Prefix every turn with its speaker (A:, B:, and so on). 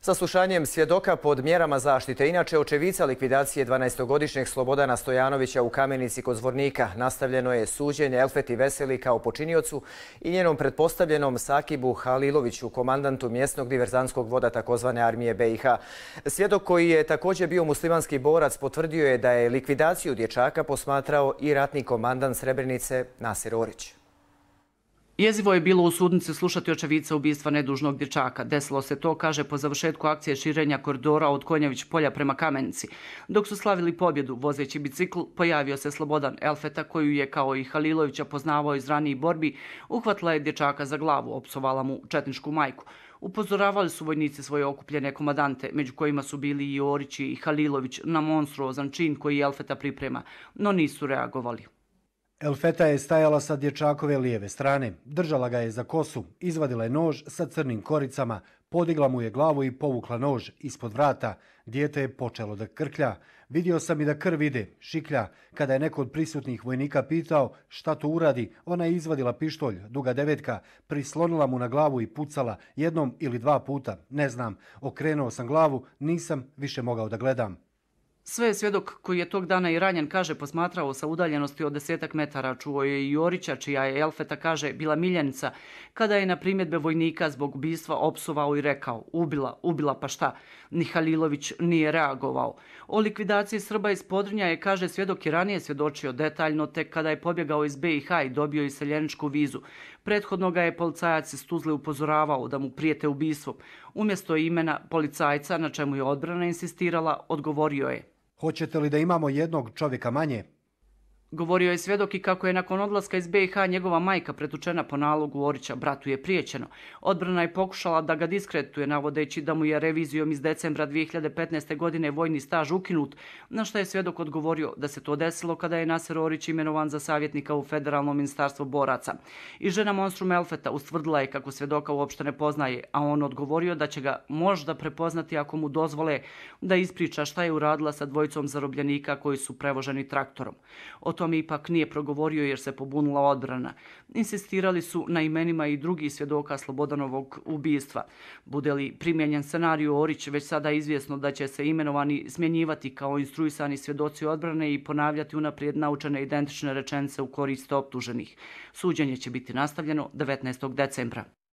A: Sa slušanjem svjedoka pod mjerama zaštite, inače očevica likvidacije 12-godišnjeg Slobodana Stojanovića u Kamenici kod Zvornika, nastavljeno je suđenje Elfeti Veseli kao počiniocu i njenom pretpostavljenom Sakibu Haliloviću, komandantu mjesnog diverzanskog voda tzv. armije BiH. Svjedok koji je također bio muslimanski borac potvrdio je da je likvidaciju dječaka posmatrao i ratni komandant Srebrenice Nasir Orić. Jezivo je
B: bilo u sudnici slušati očevica ubistva nedužnog dječaka. Desilo se to, kaže, po završetku akcije širenja koridora od Konjević polja prema Kamenici. Dok su slavili pobjedu, vozeći bicikl, pojavio se Slobodan Elfeta, koju je, kao i Halilovića, poznavao iz ranije borbi, uhvatila je dječaka za glavu, opsovala mu četničku majku. Upozoravali su vojnici svoje okupljene komadante, među kojima su bili i Orići i Halilović, na monstruozan čin koji Elfeta priprema, no nisu reagovali.
C: Elfeta je stajala sa dječakove lijeve strane, držala ga je za kosu, izvadila je nož sa crnim koricama, podigla mu je glavu i povukla nož ispod vrata. Dijete je počelo da krklja. Vidio sam i da krv ide, šiklja. Kada je neko od prisutnih vojnika pitao šta to uradi, ona je izvadila pištolj, duga devetka, prislonila mu na glavu i pucala jednom ili dva puta, ne znam. Okrenuo sam glavu, nisam više mogao da gledam.
B: Sve je svjedok koji je tog dana i ranjen, kaže, posmatrao sa udaljenosti od desetak metara, čuo je i Jorića, čija je Elfeta, kaže, bila miljenica, kada je na primjedbe vojnika zbog ubistva opsovao i rekao, ubila, ubila, pa šta? Ni Halilović nije reagovao. O likvidaciji Srba iz Podrinja je, kaže, svjedok i ranije svjedočio detaljno, tek kada je pobjegao iz BiH i dobio i seljeničku vizu. Prethodno ga je policajac iz Tuzle upozoravao da mu prijete ubistvo. Umjesto imena policajca, na čemu je odbrana insistirala, odgovorio je
C: Hoćete li da imamo jednog čovjeka manje?
B: Govorio je svedok i kako je nakon odlaska iz BiH njegova majka pretučena po nalogu Orića, bratu je prijećeno. Odbrana je pokušala da ga diskretuje, navodeći da mu je revizijom iz decembra 2015. godine vojni staž ukinut, na što je svedok odgovorio da se to desilo kada je Naser Orić imenovan za savjetnika u Federalnom ministarstvu boraca. I žena Monstrum Elfeta ustvrdila je kako svedoka uopšte ne poznaje, a on odgovorio da će ga možda prepoznati ako mu dozvole da ispriča šta je uradila sa dvojicom zarobljenika koji su prevoženi traktorom. Od tome ipak nije progovorio jer se pobunula odbrana. Insistirali su na imenima i drugi svjedoka Slobodanovog ubijstva. Bude li primjenjen scenariju Orić već sada je izvjesno da će se imenovani smjenjivati kao instruisani svjedoci odbrane i ponavljati unaprijed naučene identične rečence u korist optuženih. Suđenje će biti nastavljeno 19. decembra.